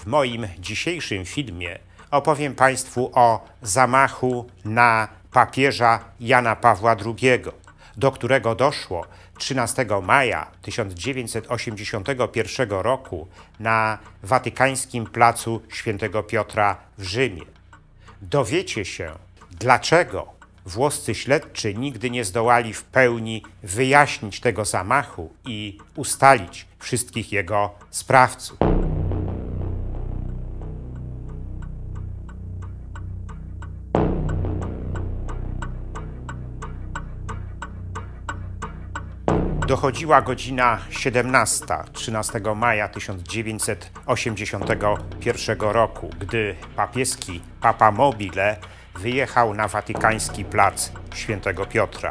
W moim dzisiejszym filmie opowiem Państwu o zamachu na papieża Jana Pawła II, do którego doszło 13 maja 1981 roku na watykańskim placu Świętego Piotra w Rzymie. Dowiecie się, dlaczego włoscy śledczy nigdy nie zdołali w pełni wyjaśnić tego zamachu i ustalić wszystkich jego sprawców. Dochodziła godzina 17 13 maja 1981 roku, gdy papieski Papa Mobile wyjechał na watykański plac Świętego Piotra.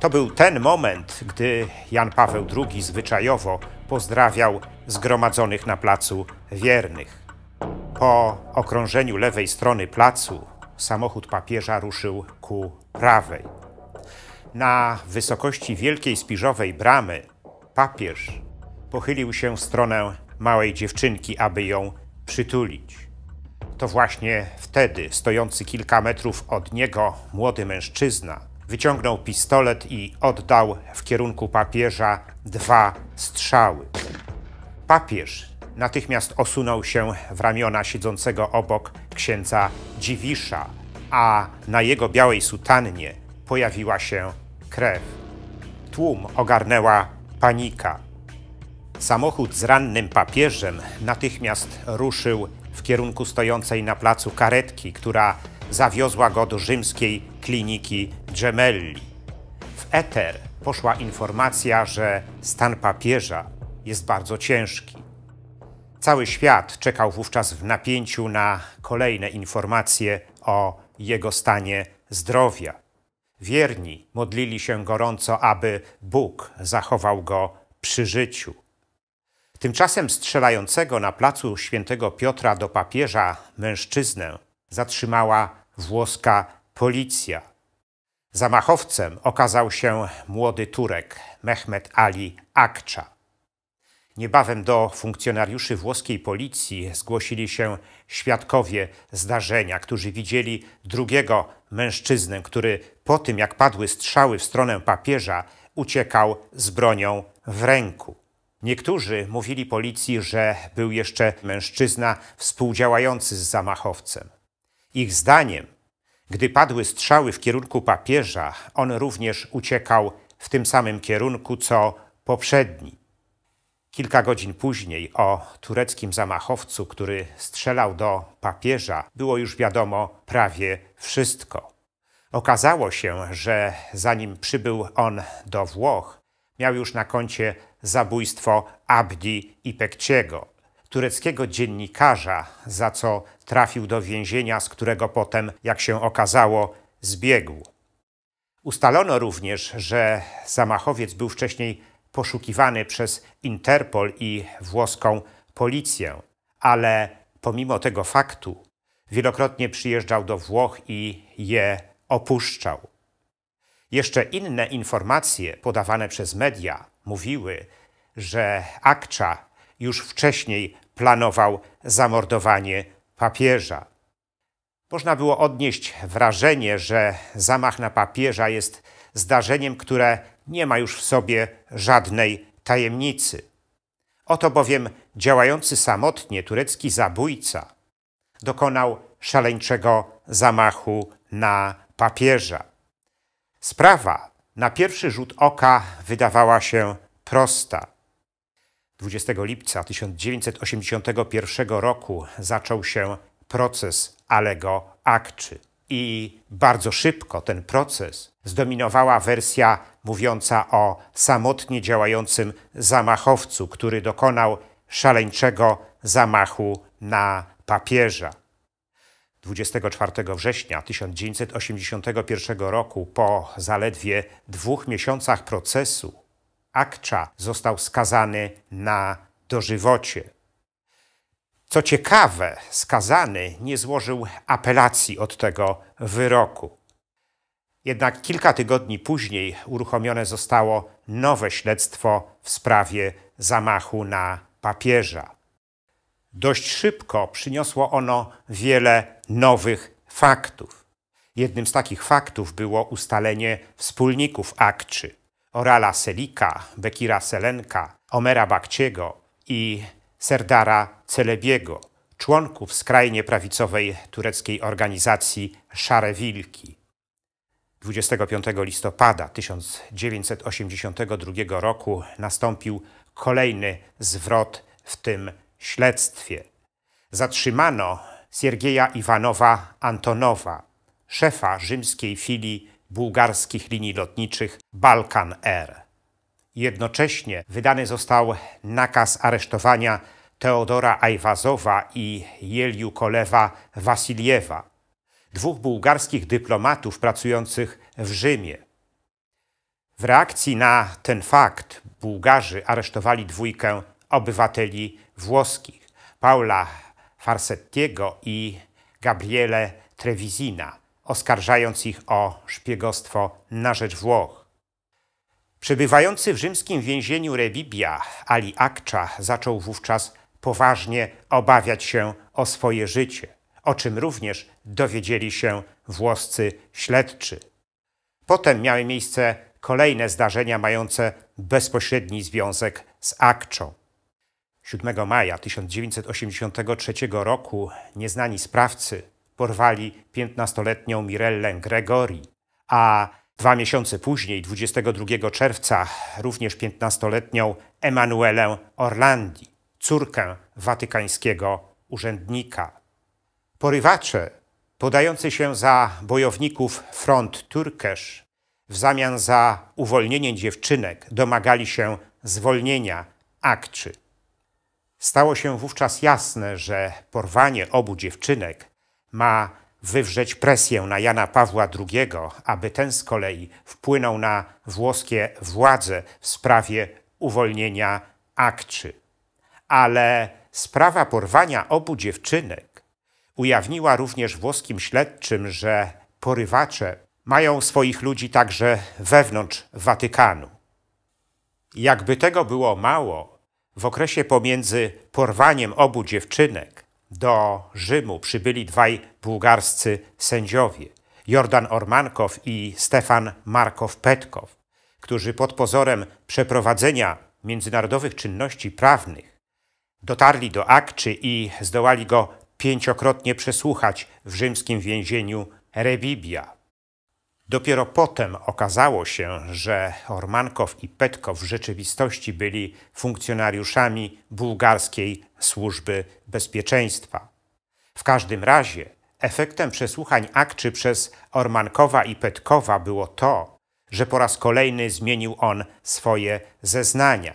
To był ten moment, gdy Jan Paweł II zwyczajowo pozdrawiał zgromadzonych na placu wiernych. Po okrążeniu lewej strony placu samochód papieża ruszył ku prawej. Na wysokości wielkiej spiżowej bramy papież pochylił się w stronę małej dziewczynki, aby ją przytulić. To właśnie wtedy stojący kilka metrów od niego młody mężczyzna wyciągnął pistolet i oddał w kierunku papieża dwa strzały. Papież natychmiast osunął się w ramiona siedzącego obok księdza Dziwisza, a na jego białej sutannie pojawiła się krew. Tłum ogarnęła panika. Samochód z rannym papieżem natychmiast ruszył w kierunku stojącej na placu karetki, która zawiozła go do rzymskiej kliniki Gemelli. W eter poszła informacja, że stan papieża jest bardzo ciężki. Cały świat czekał wówczas w napięciu na kolejne informacje o jego stanie zdrowia. Wierni modlili się gorąco, aby Bóg zachował go przy życiu. Tymczasem strzelającego na placu świętego Piotra do papieża mężczyznę zatrzymała włoska policja. Zamachowcem okazał się młody Turek Mehmet Ali Akcza. Niebawem do funkcjonariuszy włoskiej policji zgłosili się świadkowie zdarzenia, którzy widzieli drugiego mężczyznę, który po tym jak padły strzały w stronę papieża, uciekał z bronią w ręku. Niektórzy mówili policji, że był jeszcze mężczyzna współdziałający z zamachowcem. Ich zdaniem, gdy padły strzały w kierunku papieża, on również uciekał w tym samym kierunku co poprzedni. Kilka godzin później o tureckim zamachowcu, który strzelał do papieża, było już wiadomo prawie wszystko. Okazało się, że zanim przybył on do Włoch, miał już na koncie zabójstwo Abdi Ipekciego, tureckiego dziennikarza, za co trafił do więzienia, z którego potem, jak się okazało, zbiegł. Ustalono również, że zamachowiec był wcześniej poszukiwany przez Interpol i włoską policję, ale pomimo tego faktu wielokrotnie przyjeżdżał do Włoch i je opuszczał. Jeszcze inne informacje podawane przez media mówiły, że Akcza już wcześniej planował zamordowanie papieża. Można było odnieść wrażenie, że zamach na papieża jest zdarzeniem, które nie ma już w sobie żadnej tajemnicy. Oto bowiem działający samotnie turecki zabójca dokonał szaleńczego zamachu na papieża. Sprawa na pierwszy rzut oka wydawała się prosta. 20 lipca 1981 roku zaczął się proces Alego Akczy i bardzo szybko ten proces zdominowała wersja mówiąca o samotnie działającym zamachowcu, który dokonał szaleńczego zamachu na papieża. 24 września 1981 roku, po zaledwie dwóch miesiącach procesu, Akcza został skazany na dożywocie. Co ciekawe, skazany nie złożył apelacji od tego wyroku. Jednak kilka tygodni później uruchomione zostało nowe śledztwo w sprawie zamachu na papieża. Dość szybko przyniosło ono wiele nowych faktów. Jednym z takich faktów było ustalenie wspólników Akczy, Orala Selika, Bekira Selenka, Omera Bakciego i Serdara Celebiego, członków skrajnie prawicowej tureckiej organizacji Szare Wilki. 25 listopada 1982 roku nastąpił kolejny zwrot w tym śledztwie. Zatrzymano Siergieja Iwanowa Antonowa, szefa rzymskiej filii bułgarskich linii lotniczych Balkan Air. Jednocześnie wydany został nakaz aresztowania Teodora Ajwazowa i Jeliu Kolewa Wasiliewa, dwóch bułgarskich dyplomatów pracujących w Rzymie. W reakcji na ten fakt Bułgarzy aresztowali dwójkę obywateli włoskich, Paula Farsettiego i Gabriele Trevisina, oskarżając ich o szpiegostwo na rzecz Włoch. Przebywający w rzymskim więzieniu Rebibia Ali Akcza zaczął wówczas poważnie obawiać się o swoje życie, o czym również dowiedzieli się włoscy śledczy. Potem miały miejsce kolejne zdarzenia mające bezpośredni związek z Akczą. 7 maja 1983 roku nieznani sprawcy porwali 15-letnią Mirellę Gregori, a Dwa miesiące później, 22 czerwca, również 15-letnią Emanuelę Orlandi, córkę watykańskiego urzędnika. Porywacze, podający się za bojowników Front Turkesz, w zamian za uwolnienie dziewczynek domagali się zwolnienia Akczy. Stało się wówczas jasne, że porwanie obu dziewczynek ma wywrzeć presję na Jana Pawła II, aby ten z kolei wpłynął na włoskie władze w sprawie uwolnienia akczy. Ale sprawa porwania obu dziewczynek ujawniła również włoskim śledczym, że porywacze mają swoich ludzi także wewnątrz Watykanu. Jakby tego było mało, w okresie pomiędzy porwaniem obu dziewczynek do Rzymu przybyli dwaj bułgarscy sędziowie, Jordan Ormankow i Stefan Markow-Petkow, którzy pod pozorem przeprowadzenia międzynarodowych czynności prawnych dotarli do Akczy i zdołali go pięciokrotnie przesłuchać w rzymskim więzieniu Rebibia. Dopiero potem okazało się, że Ormankow i Petkow w rzeczywistości byli funkcjonariuszami bułgarskiej służby bezpieczeństwa. W każdym razie efektem przesłuchań akczy przez Ormankowa i Petkowa było to, że po raz kolejny zmienił on swoje zeznania,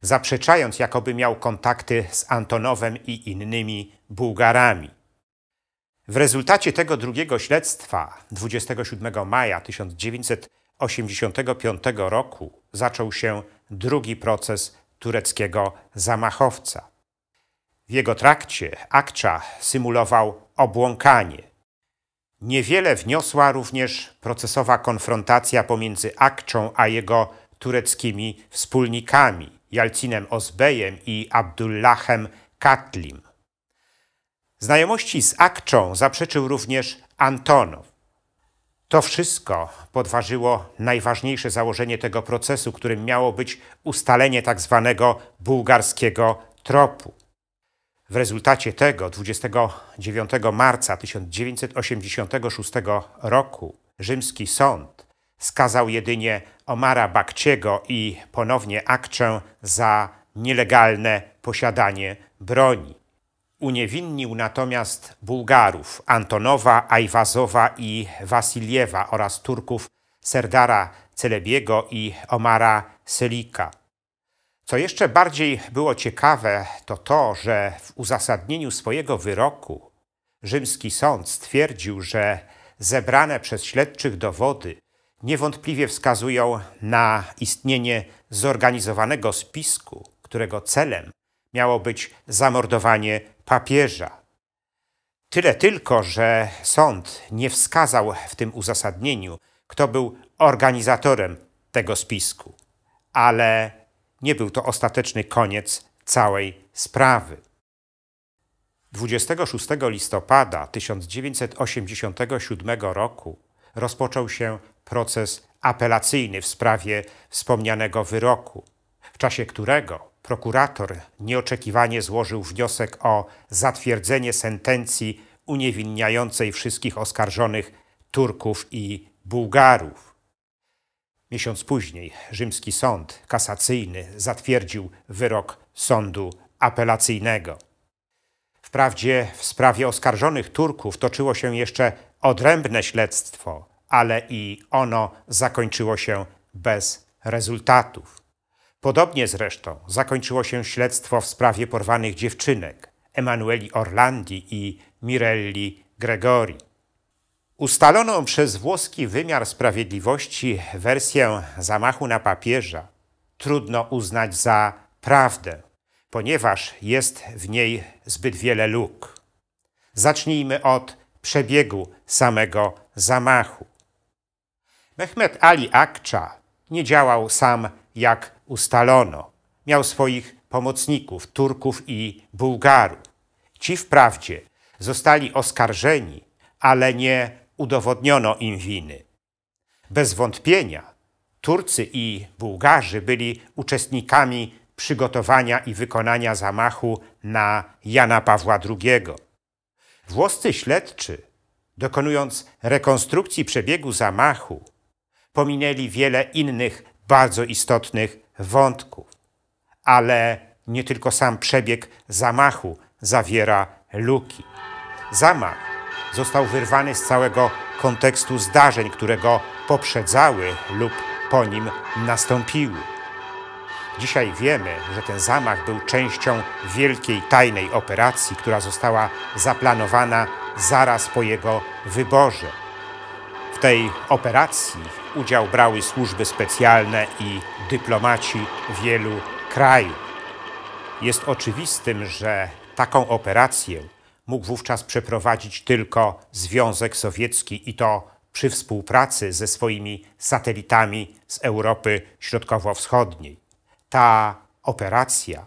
zaprzeczając, jakoby miał kontakty z Antonowem i innymi Bułgarami. W rezultacie tego drugiego śledztwa 27 maja 1985 roku zaczął się drugi proces tureckiego zamachowca. W jego trakcie Akcza symulował obłąkanie. Niewiele wniosła również procesowa konfrontacja pomiędzy Akczą a jego tureckimi wspólnikami Jalcinem Ozbejem i Abdullahem Katlim. Znajomości z Akczą zaprzeczył również Antonow. To wszystko podważyło najważniejsze założenie tego procesu, którym miało być ustalenie tak zwanego bułgarskiego tropu. W rezultacie tego 29 marca 1986 roku rzymski sąd skazał jedynie Omara Bakciego i ponownie Akczę za nielegalne posiadanie broni. Uniewinnił natomiast Bułgarów Antonowa, Ajwazowa i Wasiliewa oraz Turków Serdara Celebiego i Omara Selika. Co jeszcze bardziej było ciekawe, to to, że w uzasadnieniu swojego wyroku rzymski sąd stwierdził, że zebrane przez śledczych dowody niewątpliwie wskazują na istnienie zorganizowanego spisku, którego celem miało być zamordowanie papieża. Tyle tylko, że sąd nie wskazał w tym uzasadnieniu, kto był organizatorem tego spisku, ale nie był to ostateczny koniec całej sprawy. 26 listopada 1987 roku rozpoczął się proces apelacyjny w sprawie wspomnianego wyroku, w czasie którego prokurator nieoczekiwanie złożył wniosek o zatwierdzenie sentencji uniewinniającej wszystkich oskarżonych Turków i Bułgarów. Miesiąc później rzymski sąd kasacyjny zatwierdził wyrok sądu apelacyjnego. Wprawdzie w sprawie oskarżonych Turków toczyło się jeszcze odrębne śledztwo, ale i ono zakończyło się bez rezultatów. Podobnie zresztą zakończyło się śledztwo w sprawie porwanych dziewczynek Emanueli Orlandi i Mirelli Gregori. Ustaloną przez włoski wymiar sprawiedliwości wersję zamachu na papieża trudno uznać za prawdę, ponieważ jest w niej zbyt wiele luk. Zacznijmy od przebiegu samego zamachu. Mehmet Ali Akcza nie działał sam jak ustalono. Miał swoich pomocników, Turków i Bułgarów. Ci wprawdzie zostali oskarżeni, ale nie udowodniono im winy. Bez wątpienia Turcy i Bułgarzy byli uczestnikami przygotowania i wykonania zamachu na Jana Pawła II. Włoscy śledczy, dokonując rekonstrukcji przebiegu zamachu, pominęli wiele innych bardzo istotnych wątków. Ale nie tylko sam przebieg zamachu zawiera luki. Zamach został wyrwany z całego kontekstu zdarzeń, które go poprzedzały lub po nim nastąpiły. Dzisiaj wiemy, że ten zamach był częścią wielkiej tajnej operacji, która została zaplanowana zaraz po jego wyborze. W tej operacji udział brały służby specjalne i dyplomaci wielu krajów. Jest oczywistym, że taką operację mógł wówczas przeprowadzić tylko Związek Sowiecki i to przy współpracy ze swoimi satelitami z Europy Środkowo-Wschodniej. Ta operacja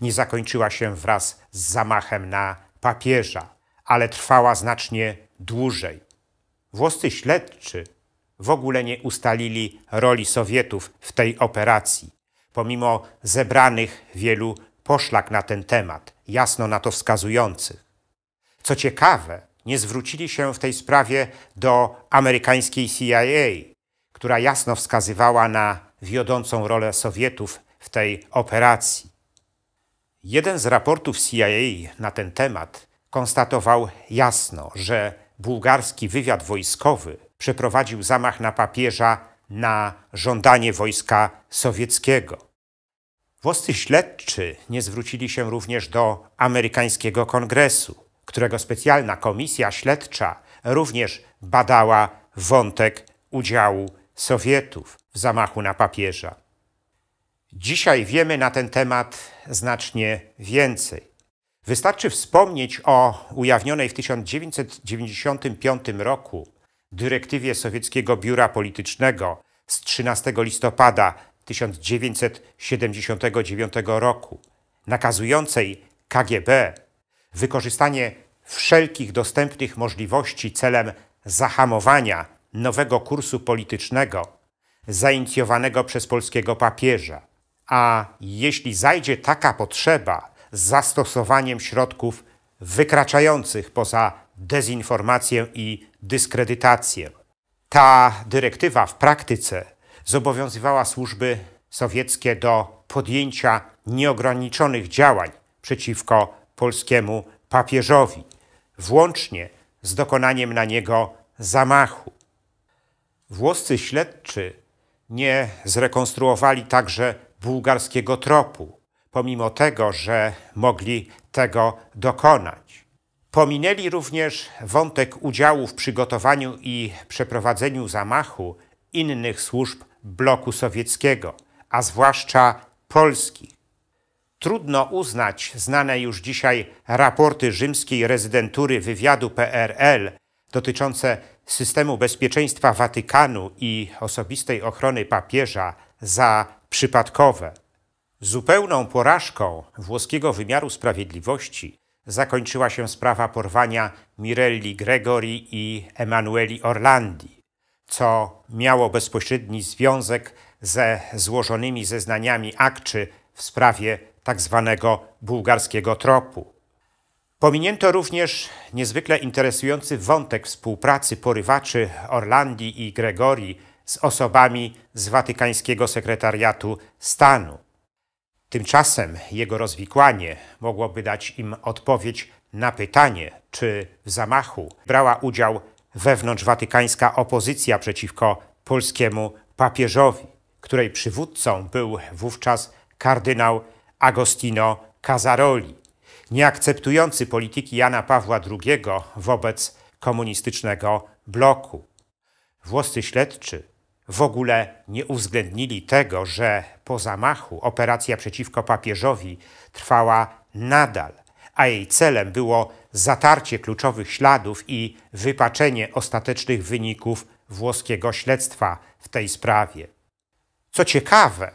nie zakończyła się wraz z zamachem na papieża, ale trwała znacznie dłużej. Włoscy śledczy w ogóle nie ustalili roli Sowietów w tej operacji, pomimo zebranych wielu poszlak na ten temat, jasno na to wskazujących. Co ciekawe, nie zwrócili się w tej sprawie do amerykańskiej CIA, która jasno wskazywała na wiodącą rolę Sowietów w tej operacji. Jeden z raportów CIA na ten temat konstatował jasno, że bułgarski wywiad wojskowy przeprowadził zamach na papieża na żądanie wojska sowieckiego. Włoscy śledczy nie zwrócili się również do amerykańskiego kongresu, którego specjalna komisja śledcza również badała wątek udziału Sowietów w zamachu na papieża. Dzisiaj wiemy na ten temat znacznie więcej. Wystarczy wspomnieć o ujawnionej w 1995 roku dyrektywie sowieckiego biura politycznego z 13 listopada 1979 roku, nakazującej KGB wykorzystanie wszelkich dostępnych możliwości celem zahamowania nowego kursu politycznego zainicjowanego przez polskiego papieża. A jeśli zajdzie taka potrzeba, zastosowaniem środków wykraczających poza dezinformację i dyskredytację. Ta dyrektywa w praktyce zobowiązywała służby sowieckie do podjęcia nieograniczonych działań przeciwko polskiemu papieżowi, włącznie z dokonaniem na niego zamachu. Włoscy śledczy nie zrekonstruowali także bułgarskiego tropu, pomimo tego, że mogli tego dokonać. Pominęli również wątek udziału w przygotowaniu i przeprowadzeniu zamachu innych służb bloku sowieckiego, a zwłaszcza Polski. Trudno uznać znane już dzisiaj raporty rzymskiej rezydentury wywiadu PRL dotyczące systemu bezpieczeństwa Watykanu i osobistej ochrony papieża za przypadkowe. Zupełną porażką włoskiego wymiaru sprawiedliwości zakończyła się sprawa porwania Mirelli Gregori i Emanueli Orlandi, co miało bezpośredni związek ze złożonymi zeznaniami akczy w sprawie tzw. Tak bułgarskiego tropu. Pominięto również niezwykle interesujący wątek współpracy porywaczy Orlandi i Gregori z osobami z watykańskiego sekretariatu stanu. Tymczasem jego rozwikłanie mogłoby dać im odpowiedź na pytanie, czy w zamachu brała udział wewnątrzwatykańska opozycja przeciwko polskiemu papieżowi, której przywódcą był wówczas kardynał Agostino Casaroli, nieakceptujący polityki Jana Pawła II wobec komunistycznego bloku. Włoscy śledczy w ogóle nie uwzględnili tego, że po zamachu operacja przeciwko papieżowi trwała nadal, a jej celem było zatarcie kluczowych śladów i wypaczenie ostatecznych wyników włoskiego śledztwa w tej sprawie. Co ciekawe,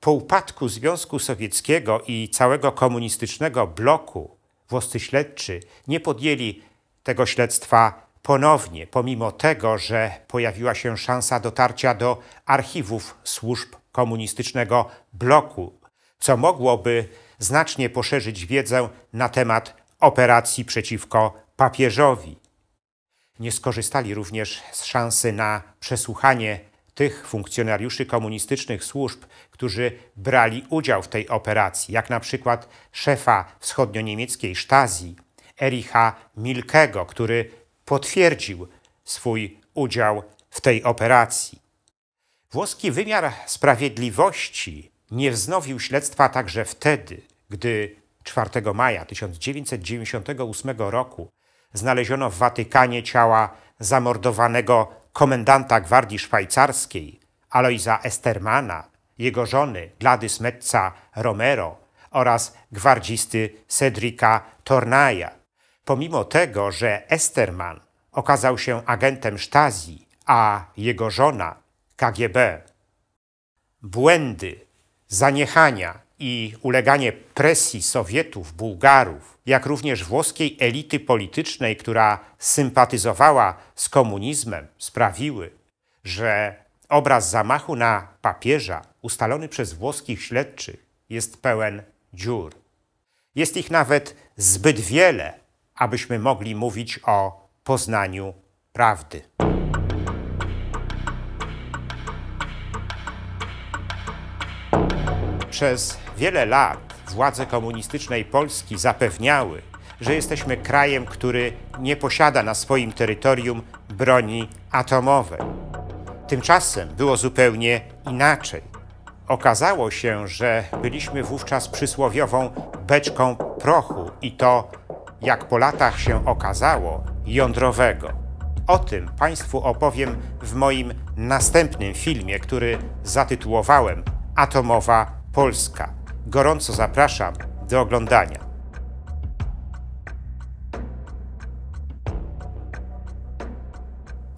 po upadku Związku Sowieckiego i całego komunistycznego bloku włoscy śledczy nie podjęli tego śledztwa ponownie, pomimo tego, że pojawiła się szansa dotarcia do archiwów służb komunistycznego bloku, co mogłoby znacznie poszerzyć wiedzę na temat operacji przeciwko papieżowi. Nie skorzystali również z szansy na przesłuchanie tych funkcjonariuszy komunistycznych służb, którzy brali udział w tej operacji, jak na przykład szefa wschodnio-niemieckiej Stasi, Ericha Milkego, który potwierdził swój udział w tej operacji. Włoski wymiar sprawiedliwości nie wznowił śledztwa także wtedy, gdy 4 maja 1998 roku znaleziono w Watykanie ciała zamordowanego komendanta gwardii szwajcarskiej Aloisa Estermana, jego żony Gladys Metza Romero oraz gwardzisty Cedrika Tornaja. Pomimo tego, że Esterman okazał się agentem Stasi, a jego żona KGB. Błędy, zaniechania i uleganie presji Sowietów, Bułgarów, jak również włoskiej elity politycznej, która sympatyzowała z komunizmem, sprawiły, że obraz zamachu na papieża ustalony przez włoskich śledczych jest pełen dziur. Jest ich nawet zbyt wiele, abyśmy mogli mówić o poznaniu prawdy. Przez wiele lat władze komunistycznej Polski zapewniały, że jesteśmy krajem, który nie posiada na swoim terytorium broni atomowej. Tymczasem było zupełnie inaczej. Okazało się, że byliśmy wówczas przysłowiową beczką prochu i to jak po latach się okazało, jądrowego. O tym Państwu opowiem w moim następnym filmie, który zatytułowałem Atomowa Polska. Gorąco zapraszam do oglądania.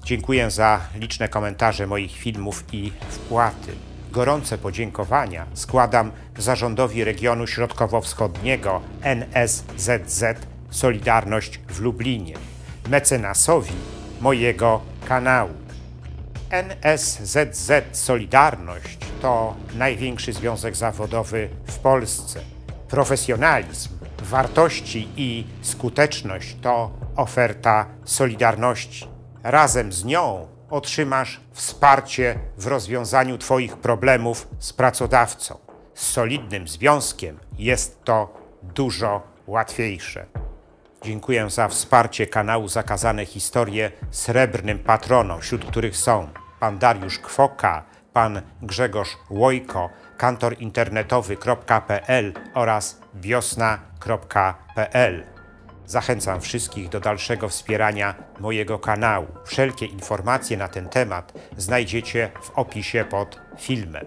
Dziękuję za liczne komentarze moich filmów i wpłaty. Gorące podziękowania składam zarządowi regionu środkowo-wschodniego NSZZ Solidarność w Lublinie, mecenasowi mojego kanału. NSZZ Solidarność to największy związek zawodowy w Polsce. Profesjonalizm, wartości i skuteczność to oferta Solidarności. Razem z nią otrzymasz wsparcie w rozwiązaniu Twoich problemów z pracodawcą. Z solidnym związkiem jest to dużo łatwiejsze. Dziękuję za wsparcie kanału Zakazane Historie srebrnym patronom, wśród których są pan Dariusz Kwoka, pan Grzegorz Łojko, kantorinternetowy.pl oraz wiosna.pl. Zachęcam wszystkich do dalszego wspierania mojego kanału. Wszelkie informacje na ten temat znajdziecie w opisie pod filmem.